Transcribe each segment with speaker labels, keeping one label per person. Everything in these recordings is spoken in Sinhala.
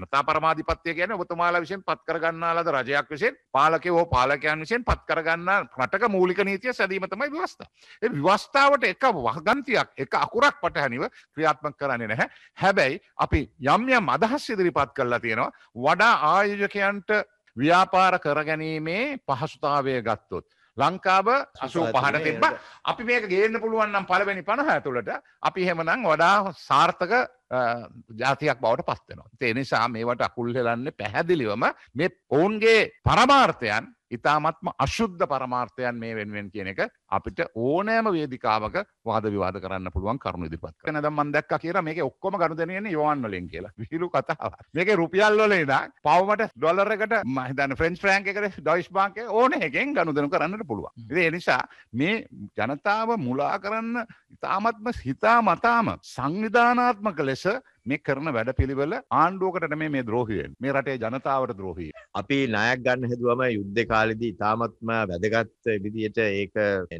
Speaker 1: ජනතා පරමාධිපත්ය කියන ඔබතුමාලා විසින් පත් කරගන්නා ලද රජයක් විසින් පාලකය හෝ පාලකයන් විසින් පත් කරගන්නා රටක මූලික නීතිය සැදීම තමයි ව්‍යවස්ථා. ඒ ව්‍යවස්ථාවට එක වහගන්තියක් එක අකුරක් පටහැනිව ක්‍රියාත්මක කරන්නේ නැහැ. හැබැයි අපි යම් යම් අදහස් ඉදිරිපත් කරලා තියෙනවා වඩා ආයෝජකයන්ට ව්‍යාපාර කරගැනීමේ පහසුතාවය ගත්තොත්. ලංකාව අසූ පහට තිබ්බ අපි මේක ගේන්න පුළුවන්නම් පලවෙනි පණහ ඇතුළට අපි හෙමනම් වඩා සාර්ථක ජාතියක් බවට පස්වෙනවා. ඒ නිසා මේවට අකුල් හෙලන්නේ පැහැදිලිවම මේ ඔවුන්ගේ පරමාර්ථයන් ඉතාමත්ම අශුද්ධ පරමාර්ථයන් මේ වෙනුවෙන් කියන එක අපිට ඕනෑම වේදිකාවක වාද විවාද කරන්න පුළුවන් කරුණු ඉදිරිපත් කරන දැන් මම දැක්කා කියලා මේකේ ඔක්කොම ගනුදෙනුයන්නේ යුවන් වලින් කියලා විහිළු කතාවක් මේකේ රුපියල් වල ඉඳන් පවුමට ඩොලර් එකට මම හිතන්නේ ෆ්‍රෙන්ච් ෆ්‍රෑන්ක් එකට ඩොයිෂ් බාංකේ ඕන එකෙන් ගනුදෙනු කරන්නට පුළුවන් ඉතින් ඒ නිසා මේ ජනතාව මුලා කරන්න ඉතාමත්ම හිතා මතාම සංවිධානාත්මක ලෙස මේ කරන වැඩ පිළිවෙල ආණ්ඩුවකට
Speaker 2: මේ මේ ද්‍රෝහියෙන් මේ රටේ ජනතාවට ද්‍රෝහිය අපි ණයක් ගන්න හැදුවම යුද්ධ කාලෙදී ඉතාමත්ම වැදගත් විදියට ඒක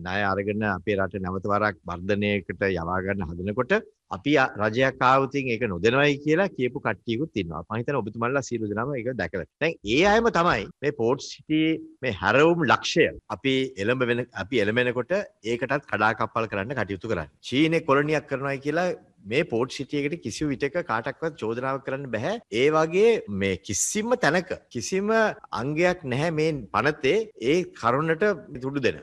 Speaker 2: ණය අරගෙන අපේ රට නැවත වරක් වර්ධනයකට යවා ගන්න හදනකොට අපි රජයක් ආවතින් ඒක නොදෙනවයි කියලා කියපු කට්ටියකුත් ඉන්නවා. මම හිතනවා ඔබතුමාලා සියලු දෙනාම ඒක දැකලා. දැන් ඒ අයම තමයි මේ පෝර්ට් සිටි මේ හැරවුම් ලක්ෂය අපි එළඹ වෙන අපි එළඹෙනකොට ඒකටත් කඩාකප්පල් කරන්න කටයුතු කරන්නේ. චීනේ කොලොනියක් කරනවායි කියලා මේ පෝට් සිටියකට කිසි විටක කාටක්වත් චෝදනාව කරන්න බැහැ ඒ වගේ මේ කිසිම තැනක කිසිම අංගයක් නැහැ මේ පනතේ ඒ කරුණට තුඩු දෙන.